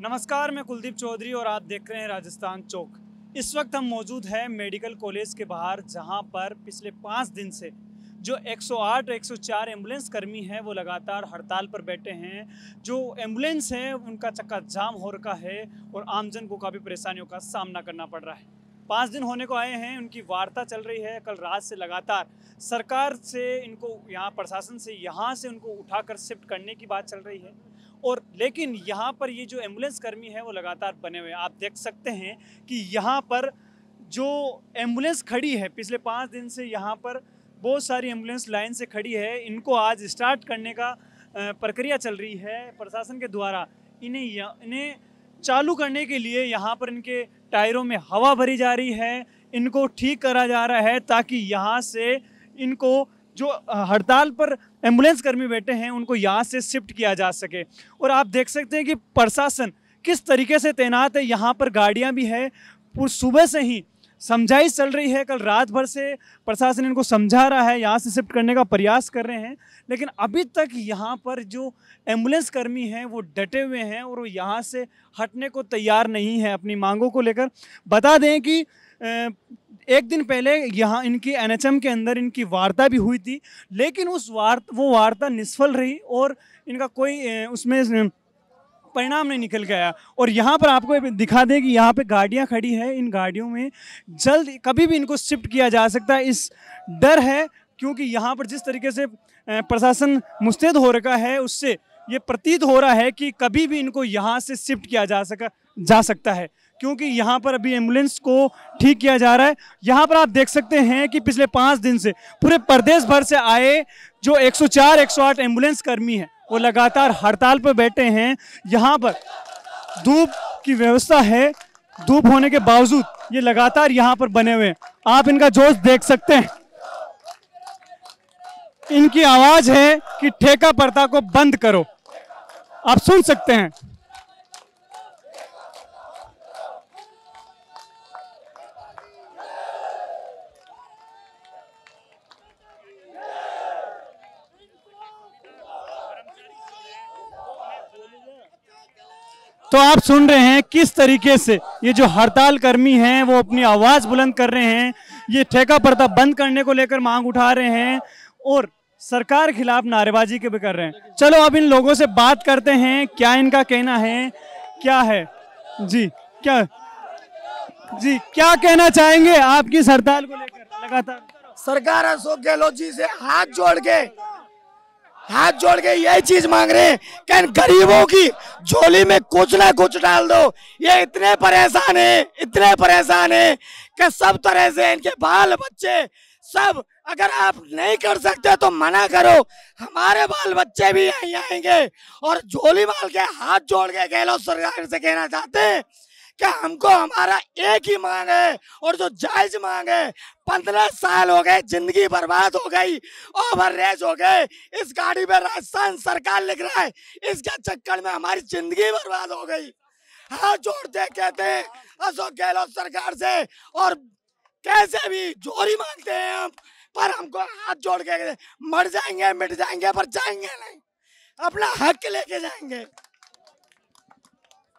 नमस्कार मैं कुलदीप चौधरी और आप देख रहे हैं राजस्थान चौक इस वक्त हम मौजूद हैं मेडिकल कॉलेज के बाहर जहां पर पिछले पाँच दिन से जो 108 और 104 एम्बुलेंस कर्मी हैं वो लगातार हड़ताल पर बैठे हैं जो एम्बुलेंस हैं उनका चक्का जाम हो रखा है और आमजन को काफ़ी परेशानियों का सामना करना पड़ रहा है पाँच दिन होने को आए हैं उनकी वार्ता चल रही है कल रात से लगातार सरकार से इनको यहाँ प्रशासन से यहाँ से उनको उठाकर शिफ्ट करने की बात चल रही है और लेकिन यहाँ पर ये जो एम्बुलेंस कर्मी है वो लगातार बने हुए हैं आप देख सकते हैं कि यहाँ पर जो एम्बुलेंस खड़ी है पिछले पाँच दिन से यहाँ पर बहुत सारी एम्बुलेंस लाइन से खड़ी है इनको आज स्टार्ट करने का प्रक्रिया चल रही है प्रशासन के द्वारा इन्हें इन्हें चालू करने के लिए यहाँ पर इनके टायरों में हवा भरी जा रही है इनको ठीक करा जा रहा है ताकि यहाँ से इनको जो हड़ताल पर एम्बुलेंस कर्मी बैठे हैं उनको यहाँ से शिफ्ट किया जा सके और आप देख सकते हैं कि प्रशासन किस तरीके से तैनात है यहाँ पर गाड़ियाँ भी है सुबह से ही समझाइश चल रही है कल रात भर से प्रशासन इनको समझा रहा है यहाँ से शिफ्ट करने का प्रयास कर रहे हैं लेकिन अभी तक यहाँ पर जो एम्बुलेंस कर्मी हैं वो डटे हुए हैं और वो यहाँ से हटने को तैयार नहीं है अपनी मांगों को लेकर बता दें कि एक दिन पहले यहाँ इनकी एनएचएम के अंदर इनकी वार्ता भी हुई थी लेकिन उस वार्ता वो वार्ता निष्फल रही और इनका कोई उसमें परिणाम नहीं निकल के आया और यहाँ पर आपको दिखा दें कि यहाँ पे गाड़ियाँ खड़ी है इन गाड़ियों में जल्द कभी भी इनको शिफ्ट किया जा सकता है इस डर है क्योंकि यहाँ पर जिस तरीके से प्रशासन मुस्तैद हो रखा है उससे ये प्रतीत हो रहा है कि कभी भी इनको यहाँ से शिफ्ट किया जा सका जा सकता है क्योंकि यहाँ पर अभी एम्बुलेंस को ठीक किया जा रहा है यहाँ पर आप देख सकते हैं कि पिछले पाँच दिन से पूरे प्रदेश भर से आए जो 104 108 एम्बुलेंस कर्मी हैं वो लगातार हड़ताल पर बैठे हैं यहाँ पर धूप की व्यवस्था है धूप होने के बावजूद ये लगातार यहाँ पर बने हुए हैं आप इनका जोश देख सकते हैं इनकी आवाज है कि ठेका प्रथा को बंद करो आप सुन सकते हैं तो आप सुन रहे हैं किस तरीके से ये जो हड़ताल कर्मी हैं वो अपनी आवाज़ बुलंद कर रहे हैं ये ठेका पर्दा बंद करने को लेकर मांग उठा रहे हैं और सरकार खिलाफ नारेबाजी के भी कर रहे हैं चलो अब इन लोगों से बात करते हैं क्या इनका कहना है क्या है जी क्या जी क्या कहना चाहेंगे आपकी हड़ताल को लेकर लगातार सरकार अशोक गहलोत जी से हाथ जोड़ के हाथ जोड़ के यही चीज मांग रहे हैं कि गरीबों की झोली में कुछ ना कुछ डाल दो ये इतने परेशान है इतने परेशान है कि सब तरह से इनके बाल बच्चे सब अगर आप नहीं कर सकते तो मना करो हमारे बाल बच्चे भी यहीं आएंगे और झोली माल के हाथ जोड़ के गहलोत सरकार से कहना चाहते हैं क्या हमको हमारा एक ही मांग है और जो जायज मांग है पंद्रह साल हो गए जिंदगी बर्बाद हो गई ओवर रेज हो गए इस गाड़ी में राजस्थान सरकार लिख रहा है इसके चक्कर में हमारी जिंदगी बर्बाद हो गई हाथ जोड़ते कहते हैं अशोक गहलोत सरकार से और कैसे भी जोरी मांगते हैं हम पर हमको हाथ जोड़ के मर जाएंगे मिट जाएंगे पर जाएंगे नहीं अपना हक लेके जाएंगे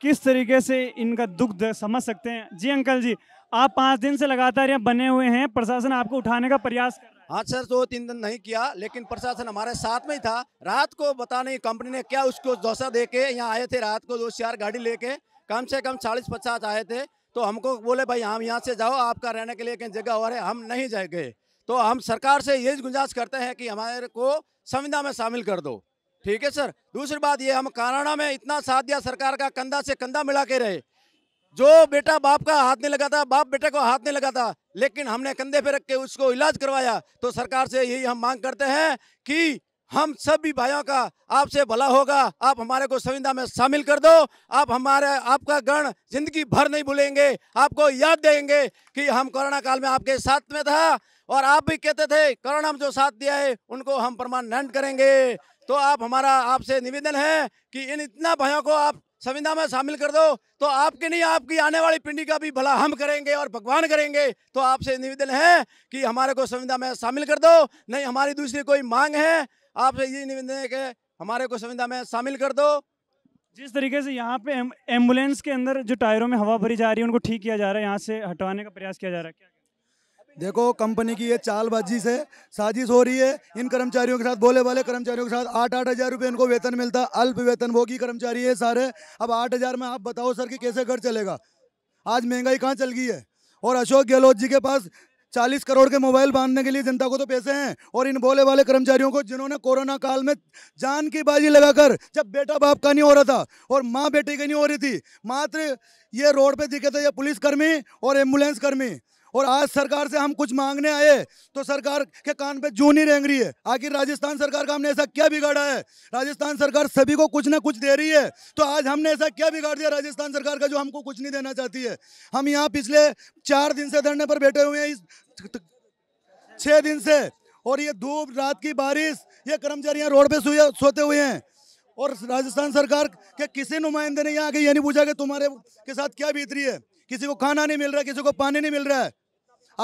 किस तरीके से इनका दुख समझ सकते हैं जी अंकल जी आप पाँच दिन से लगातार यहाँ बने हुए हैं प्रशासन आपको उठाने का प्रयास कर हाँ सर दो तीन दिन नहीं किया लेकिन प्रशासन हमारे साथ में ही था रात को बता नहीं कंपनी ने क्या उसको दोसा दे के यहाँ आए थे रात को दो चार गाड़ी लेके कम से कम चालीस पचास आए थे तो हमको बोले भाई हम यहाँ से जाओ आपका रहने के लिए कहीं जगह और है हम नहीं जाए तो हम सरकार से ये गुंजाइश करते हैं कि हमारे को संविधा में शामिल कर दो ठीक है सर दूसरी बात ये हम कानाडा में इतना साथ दिया सरकार का कंधा से कंधा मिला के रहे जो बेटा बाप का हाथ नहीं लगा था बाप बेटे को हाथ नहीं लगा था लेकिन हमने कंधे पे रख के उसको इलाज करवाया तो सरकार से यही हम मांग करते हैं कि हम सभी भाइयों का आपसे भला होगा आप हमारे को संविधान में शामिल कर दो आप हमारे आपका गण जिंदगी भर नहीं भूलेंगे आपको याद देंगे कि हम कोरोना काल में आपके साथ में था और आप भी कहते थे कोरोना में जो साथ दिया है उनको हम परमानेंट करेंगे तो आप हमारा आपसे निवेदन है कि इन इतना भयों को आप संविधान में शामिल कर दो तो आपके नहीं आपकी आने वाली पीढ़ी का भी भला हम करेंगे और भगवान करेंगे तो आपसे निवेदन है कि हमारे को संविधान में शामिल कर दो नहीं हमारी दूसरी कोई मांग है आपसे ये निवेदन है कि हमारे को संविधान में शामिल कर दो जिस तरीके से यहाँ पे एम्बुलेंस के अंदर जो टायरों में हवा भरी जा रही है उनको ठीक किया जा रहा है यहाँ से हटवाने का प्रयास किया जा रहा है देखो कंपनी की ये चालबाजी से साजिश हो रही है इन कर्मचारियों के साथ बोले वाले कर्मचारियों के साथ आठ आठ हज़ार रुपये इनको वेतन मिलता अल्प वेतन भोगी कर्मचारी है सारे अब आठ हज़ार में आप बताओ सर कि कैसे घर चलेगा आज महंगाई कहाँ चल गई है और अशोक गहलोत जी के पास चालीस करोड़ के मोबाइल बांधने के लिए जनता को तो पैसे हैं और इन बोले वाले कर्मचारियों को जिन्होंने कोरोना काल में जान की बाजी लगाकर जब बेटा बाप का नहीं हो रहा था और माँ बेटी की नहीं हो रही थी मात्र ये रोड पे दिखे थे ये पुलिसकर्मी और एम्बुलेंस कर्मी और आज सरकार से हम कुछ मांगने आए तो सरकार के कान पे जू नहीं रेंग रही है आखिर राजस्थान सरकार का हमने ऐसा क्या बिगाड़ा है राजस्थान सरकार सभी को कुछ ना कुछ दे रही है तो आज हमने ऐसा क्या बिगाड़ दिया राजस्थान सरकार का जो हमको कुछ नहीं देना चाहती है हम यहाँ पिछले चार दिन से धरने पर बैठे हुए हैं इस छः दिन से और ये धूप रात की बारिश ये कर्मचारियाँ रोड पर सोते हुए हैं और राजस्थान सरकार के किसी नुमाइंदे ने यहाँ आके ये नहीं पूछा कि तुम्हारे के साथ क्या बीत रही है किसी को खाना नहीं मिल रहा है किसी को पानी नहीं मिल रहा है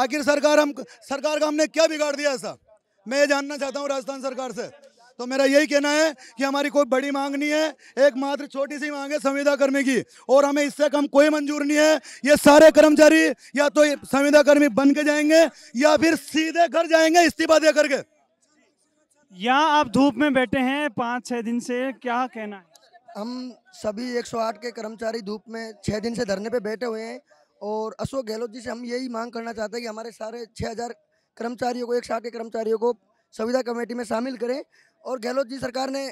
आखिर सरकार हम सरकार का हमने क्या बिगाड़ दिया ऐसा मैं ये जानना चाहता हूँ राजस्थान सरकार से तो मेरा यही कहना है कि हमारी कोई बड़ी मांग नहीं है एक मात्र छोटी सी मांग है संविदा कर्मी की और हमें इससे कम कोई मंजूर नहीं है ये सारे कर्मचारी या तो संविदा कर्मी बन के जाएंगे या फिर सीधे घर जाएंगे इस्तीफा दे करके या आप धूप में बैठे हैं पाँच छः दिन से क्या कहना है हम सभी 108 के कर्मचारी धूप में छः दिन से धरने पे बैठे हुए हैं और अशोक गहलोत जी से हम यही मांग करना चाहते हैं कि हमारे सारे छः हज़ार कर्मचारियों को एक साथ के कर्मचारियों को संविधा कमेटी में शामिल करें और गहलोत जी सरकार ने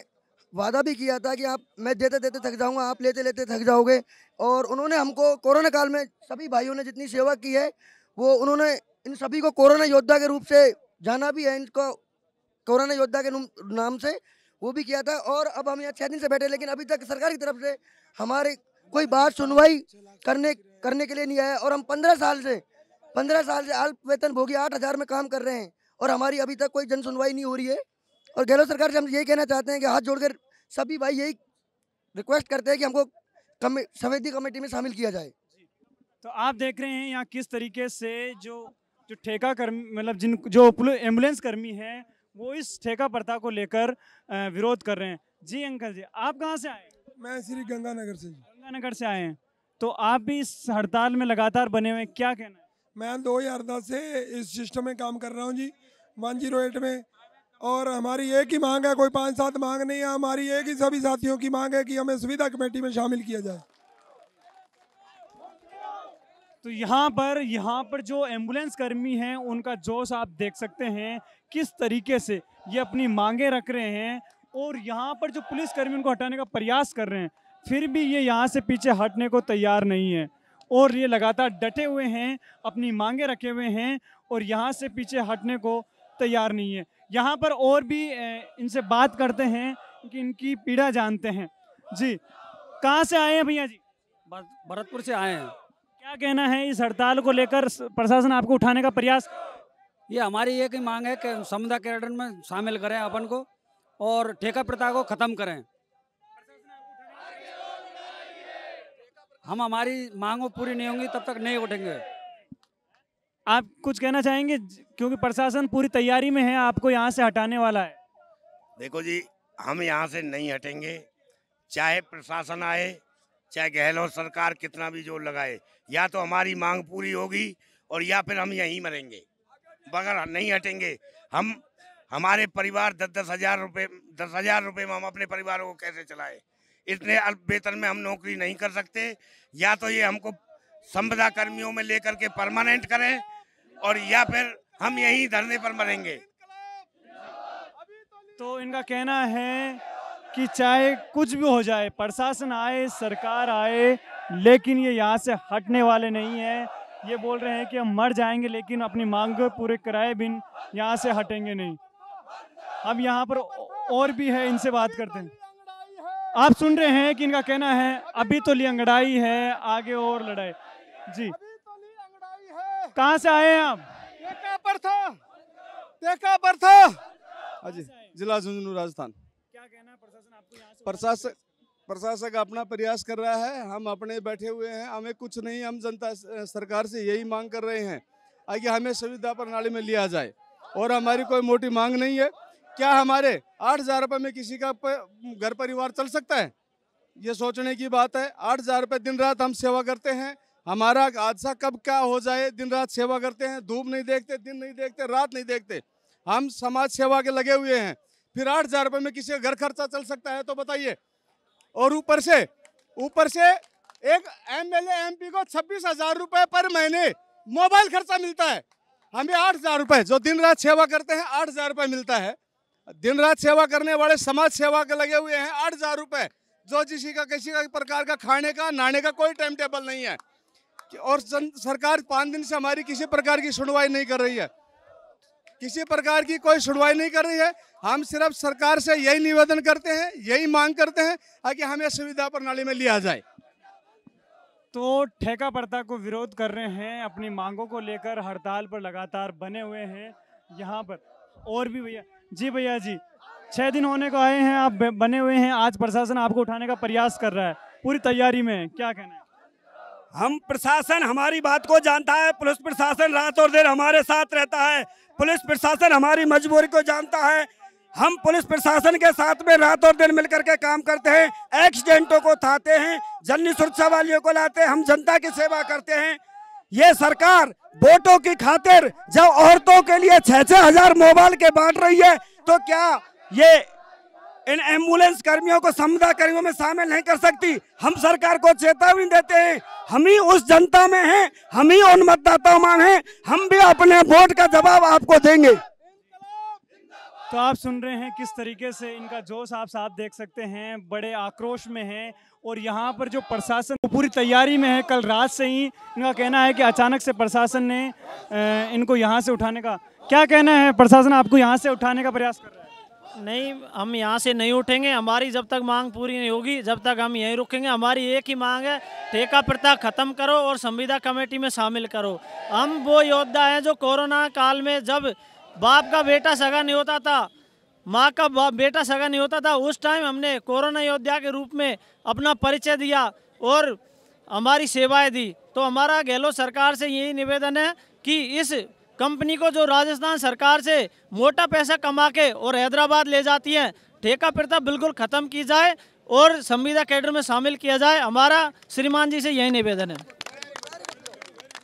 वादा भी किया था कि आप मैं देते देते थक जाऊंगा आप लेते लेते थक जाओगे और उन्होंने हमको कोरोना काल में सभी भाइयों ने जितनी सेवा की है वो उन्होंने इन सभी को कोरोना योद्धा के रूप से जाना भी है इनको कोरोना योद्धा के नाम से वो भी किया था और अब हम यहाँ छः दिन से बैठे लेकिन अभी तक सरकार की तरफ से हमारे कोई बात सुनवाई करने करने के लिए नहीं आया और हम पंद्रह साल से पंद्रह साल से अल्प वेतन भोगी आठ हज़ार में काम कर रहे हैं और हमारी अभी तक कोई जन सुनवाई नहीं हो रही है और गहलोत सरकार से हम यही कहना चाहते हैं कि हाथ जोड़कर सभी भाई यही रिक्वेस्ट करते हैं कि हमको कमे, कमेटी में शामिल किया जाए तो आप देख रहे हैं यहाँ किस तरीके से जो जो ठेका कर्मी मतलब जिन जो एम्बुलेंस कर्मी हैं वो इस ठेका प्रथा को लेकर विरोध कर रहे हैं जी अंकल जी आप कहाँ से आए मैं श्री गंगानगर से जी नगर से आए हैं तो आप भी इस हड़ताल में लगातार बने हुए क्या कहना है मैं दो हजार दस से इस सिस्टम में काम कर रहा हूँ जी एट में और हमारी एक ही मांग है कोई पांच सात मांग नहीं है हमारी एक ही सभी साथियों की मांग है कि हमें सुविधा कमेटी में शामिल किया जाए तो यहाँ पर यहाँ पर जो एम्बुलेंस कर्मी हैं उनका जोश आप देख सकते हैं किस तरीके से ये अपनी मांगे रख रहे हैं और यहाँ पर जो पुलिस कर्मी उनको हटाने का प्रयास कर रहे हैं फिर भी ये यहाँ से पीछे हटने को तैयार नहीं है और ये लगातार डटे हुए हैं अपनी मांगे रखे हुए हैं और यहाँ से पीछे हटने को तैयार नहीं है यहाँ पर और भी इनसे बात करते हैं कि इनकी पीड़ा जानते हैं जी कहाँ से आए हैं भैया जी भरतपुर से आए हैं क्या कहना है इस हड़ताल को लेकर प्रशासन आपको उठाने का प्रयास ये हमारी एक ही मांग है कि समुदाय कैडर में शामिल करें अपन को और ठेका प्रथा को ख़त्म करें हम हमारी मांगों पूरी नहीं होंगी तब तक नहीं उठेंगे आप कुछ कहना चाहेंगे क्योंकि प्रशासन पूरी तैयारी में है आपको यहाँ से हटाने वाला है देखो जी हम यहाँ से नहीं हटेंगे चाहे प्रशासन आए चाहे गहलोत सरकार कितना भी जोर लगाए या तो हमारी मांग पूरी होगी और या फिर हम यहीं मरेंगे मगर नहीं हटेंगे हम हमारे परिवार दस दस हजार रुपये दस हजार रुपये में हम अपने परिवारों को कैसे चलाएं इतने अल्प वेतन में हम नौकरी नहीं कर सकते या तो ये हमको संपदा कर्मियों में लेकर के परमानेंट करें और या फिर हम यहीं धरने पर मरेंगे तो इनका कहना है कि चाहे कुछ भी हो जाए प्रशासन आए सरकार आए लेकिन ये यहाँ से हटने वाले नहीं हैं ये बोल रहे हैं कि हम मर जाएंगे लेकिन अपनी मांग पूरे कराए बिन यहाँ से हटेंगे नहीं अब यहाँ पर और भी है इनसे बात करते हैं आप सुन रहे हैं कि इनका कहना है अभी तो लियंगड़ाई है आगे और लड़ाई जी तो कहाँ से आए हैं आप देखा पर था अजी हाँ जिला झुंझुनू राजस्थान क्या कहना प्रशासन प्रशासक प्रशासक अपना प्रयास कर रहा है हम अपने बैठे हुए हैं हमें कुछ नहीं हम जनता सरकार से यही मांग कर रहे हैं आगे हमें सुविधा प्रणाली में लिया जाए और हमारी कोई मोटी मांग नहीं है क्या हमारे आठ हज़ार रुपये में किसी का घर परिवार चल सकता है ये सोचने की बात है आठ हज़ार रुपये दिन रात हम सेवा करते हैं हमारा हादसा कब क्या हो जाए दिन रात सेवा करते हैं धूप नहीं देखते दिन नहीं देखते रात नहीं देखते हम समाज सेवा के लगे हुए हैं फिर आठ हज़ार रुपये में किसी का घर खर्चा चल सकता है तो बताइए और ऊपर से ऊपर से एक एम एल को छब्बीस हजार रुपये पर महीने मोबाइल खर्चा मिलता है हमें आठ हजार रुपये जो दिन रात सेवा करते हैं आठ हजार रुपये मिलता है दिन रात सेवा करने वाले समाज सेवा के लगे हुए हैं आठ हजार रुपए जो किसी का किसी का प्रकार का खाने का नहाने का कोई टाइम टेबल नहीं है और सरकार पांच दिन से हमारी किसी प्रकार की सुनवाई नहीं कर रही है किसी प्रकार की कोई सुनवाई नहीं कर रही है हम सिर्फ सरकार से यही निवेदन करते हैं यही मांग करते हैं कि हमें सुविधा प्रणाली में लिया जाए तो ठेका प्रथा को विरोध कर रहे हैं अपनी मांगों को लेकर हड़ताल पर लगातार बने हुए हैं यहाँ पर और भी भैया जी भैया जी छः दिन होने को आए हैं आप बने हुए हैं आज प्रशासन आपको उठाने का प्रयास कर रहा है पूरी तैयारी में क्या कहना है हम प्रशासन हमारी बात को जानता है पुलिस प्रशासन रात और देर हमारे साथ रहता है पुलिस प्रशासन हमारी मजबूरी को जानता है हम पुलिस प्रशासन के साथ में रात और दिन मिलकर के काम करते हैं एक्सीडेंटों को थाते हैं जननी सुरक्षा वालियों को लाते हैं हम जनता की सेवा करते हैं ये सरकार वोटों की खातिर जब औरतों के लिए छह छह हजार मोबाइल के बांट रही है तो क्या ये इन एम्बुलेंस कर्मियों को समुदाय कर्मियों में शामिल नहीं कर सकती हम सरकार को चेतावनी देते हैं हम ही उस जनता में हैं हम ही उन मतदाताओं में हैं हम भी अपने वोट का जवाब आपको देंगे तो आप सुन रहे हैं किस तरीके से इनका जोश आप साथ देख सकते हैं बड़े आक्रोश में हैं और यहाँ पर जो प्रशासन वो पूरी तैयारी में है कल रात से ही इनका कहना है कि अचानक से प्रशासन ने इनको यहाँ से उठाने का क्या कहना है प्रशासन आपको यहाँ से उठाने का प्रयास कर रहा है नहीं हम यहाँ से नहीं उठेंगे हमारी जब तक मांग पूरी नहीं होगी जब तक हम यहीं रुकेंगे हमारी एक ही मांग है ठेका प्रथा खत्म करो और संविदा कमेटी में शामिल करो हम वो योद्धा हैं जो कोरोना काल में जब बाप का बेटा सगा नहीं होता था माँ का बेटा सगा नहीं होता था उस टाइम हमने कोरोना योद्धा के रूप में अपना परिचय दिया और हमारी सेवाएं दी तो हमारा गहलोत सरकार से यही निवेदन है कि इस कंपनी को जो राजस्थान सरकार से मोटा पैसा कमा के और हैदराबाद ले जाती है ठेका प्रथा बिल्कुल ख़त्म की जाए और संविदा कैडर में शामिल किया जाए हमारा श्रीमान जी से यही निवेदन है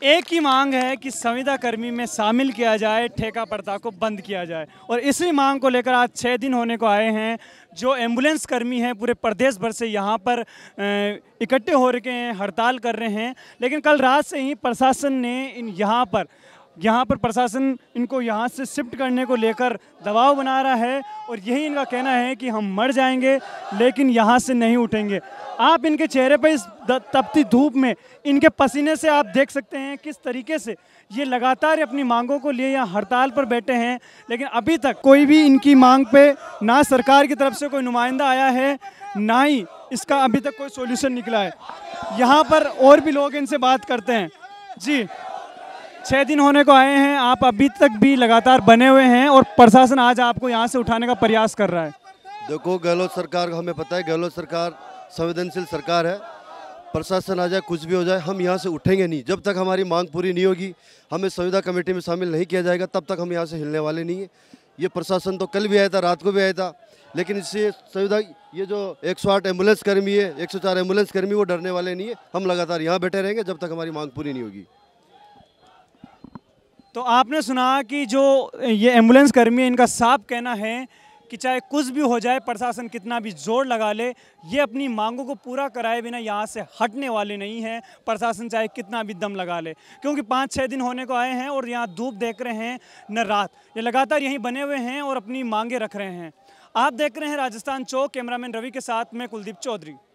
एक ही मांग है कि संविदा कर्मी में शामिल किया जाए ठेका पड़ता को बंद किया जाए और इसी मांग को लेकर आज छः दिन होने को आए हैं जो एम्बुलेंस कर्मी हैं पूरे प्रदेश भर से यहाँ पर इकट्ठे हो रखे हैं हड़ताल कर रहे हैं लेकिन कल रात से ही प्रशासन ने इन यहाँ पर यहाँ पर प्रशासन इनको यहाँ से शिफ्ट करने को लेकर दबाव बना रहा है और यही इनका कहना है कि हम मर जाएंगे लेकिन यहाँ से नहीं उठेंगे आप इनके चेहरे पर इस तपती धूप में इनके पसीने से आप देख सकते हैं किस तरीके से ये लगातार अपनी मांगों को लिए यहाँ हड़ताल पर बैठे हैं लेकिन अभी तक कोई भी इनकी मांग पे ना सरकार की तरफ से कोई नुमाइंदा आया है ना ही इसका अभी तक कोई सोल्यूशन निकला है यहाँ पर और भी लोग इनसे बात करते हैं जी छः दिन होने को आए हैं आप अभी तक भी लगातार बने हुए हैं और प्रशासन आज आपको यहाँ से उठाने का प्रयास कर रहा है देखो गहलोत सरकार हमें पता है गहलोत सरकार संवेदनशील सरकार है प्रशासन आ जाए कुछ भी हो जाए हम यहाँ से उठेंगे नहीं जब तक हमारी मांग पूरी नहीं होगी हमें संविदा कमेटी में शामिल नहीं किया जाएगा तब तक हम यहाँ से हिलने वाले नहीं हैं ये प्रशासन तो कल भी आया था रात को भी आया था लेकिन इससे संविदा ये जो 108 एम्बुलेंस कर्मी है 104 एम्बुलेंस कर्मी वो डरने वाले नहीं है हम लगातार यहाँ बैठे रहेंगे जब तक हमारी मांग पूरी नहीं होगी तो आपने सुना कि जो ये एम्बुलेंस कर्मी है इनका साफ कहना है कि चाहे कुछ भी हो जाए प्रशासन कितना भी जोर लगा ले ये अपनी मांगों को पूरा कराए बिना यहाँ से हटने वाले नहीं हैं प्रशासन चाहे कितना भी दम लगा ले क्योंकि पाँच छः दिन होने को आए हैं और यहाँ धूप देख रहे हैं न रात ये लगातार यहीं बने हुए हैं और अपनी मांगे रख रहे हैं आप देख रहे हैं राजस्थान चौक कैमरामैन रवि के साथ में कुलदीप चौधरी